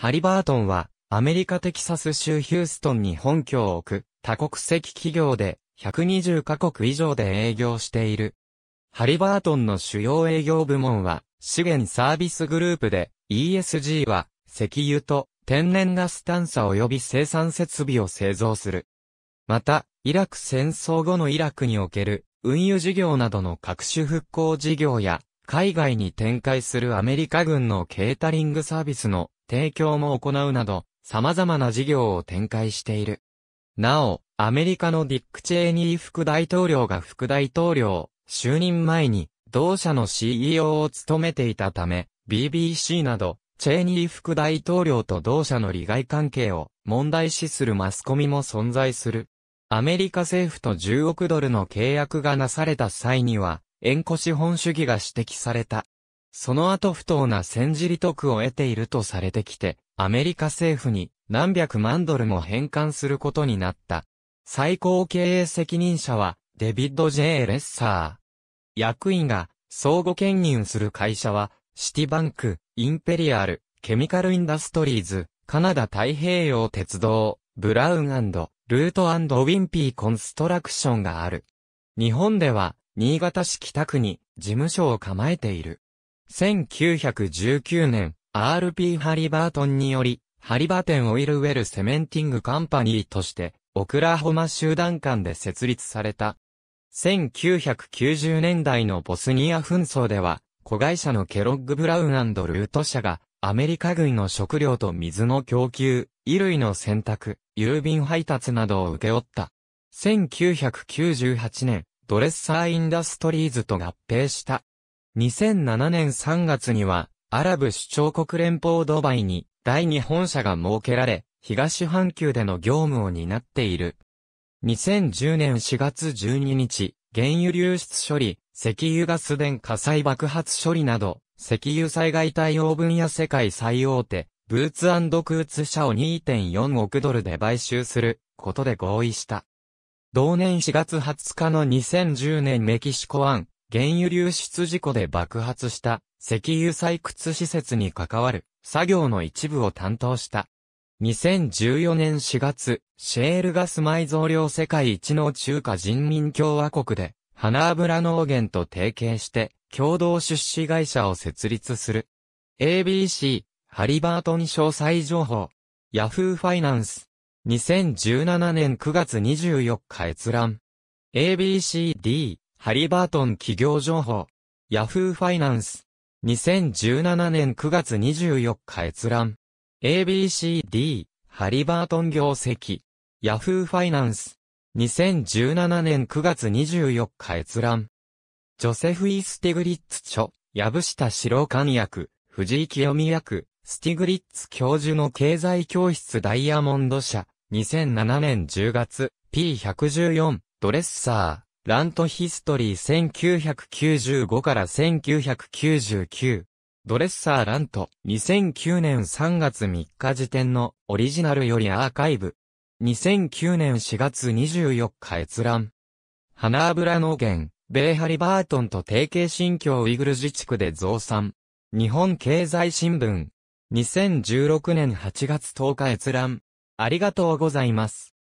ハリバートンは、アメリカテキサス州ヒューストンに本拠を置く、多国籍企業で、120カ国以上で営業している。ハリバートンの主要営業部門は、資源サービスグループで、ESG は、石油と天然ガス探査及び生産設備を製造する。また、イラク戦争後のイラクにおける運輸事業などの各種復興事業や、海外に展開するアメリカ軍のケータリングサービスの提供も行うなど、様々な事業を展開している。なお、アメリカのディック・チェーニー副大統領が副大統領、就任前に、同社の CEO を務めていたため、BBC など、チェーニー副大統領と同社の利害関係を問題視するマスコミも存在する。アメリカ政府と10億ドルの契約がなされた際には、縁故資本主義が指摘された。その後不当な戦時利得を得ているとされてきて、アメリカ政府に何百万ドルも返還することになった。最高経営責任者は、デビッド・ J・ レッサー。役員が相互兼任する会社は、シティバンク、インペリアル、ケミカル・インダストリーズ、カナダ太平洋鉄道、ブラウンルートウィンピー・コンストラクションがある。日本では、新潟市北区に事務所を構えている。1919年、RP ハリバートンにより、ハリバテンオイルウェルセメンティングカンパニーとして、オクラホマ集団間で設立された。1990年代のボスニア紛争では、子会社のケロッグ・ブラウンルート社が、アメリカ軍の食料と水の供給、衣類の選択、郵便配達などを請け負った。1998年、ドレッサーインダストリーズと合併した。2007年3月には、アラブ首長国連邦ドバイに第2本社が設けられ、東半球での業務を担っている。2010年4月12日、原油流出処理、石油ガス電火災爆発処理など、石油災害対応分野世界最大手、ブーツクーツ社を2.4億ドルで買収することで合意した。同年4月20日の2010年メキシコ案、原油流出事故で爆発した石油採掘施設に関わる作業の一部を担当した。2014年4月、シェールガス埋蔵量世界一の中華人民共和国で、花油農源と提携して、共同出資会社を設立する。ABC、ハリバートン詳細情報。Yahoo ファイナンス。2017年9月24日閲覧。ABCD ハリバートン企業情報。ヤフーファイナンス。2017年9月24日閲覧。ABCD、ハリバートン業績。ヤフーファイナンス。2017年9月24日閲覧。ジョセフ・イ・スティグリッツ著、タ・下ロカン役、藤井清美役、スティグリッツ教授の経済教室ダイヤモンド社、2007年10月、P114、ドレッサー。ラントヒストリー1995から1999。ドレッサーラント2009年3月3日時点のオリジナルよりアーカイブ。2009年4月24日閲覧。花油農園、ーハリバートンと提携新疆ウイグル自治区で増産。日本経済新聞。2016年8月10日閲覧。ありがとうございます。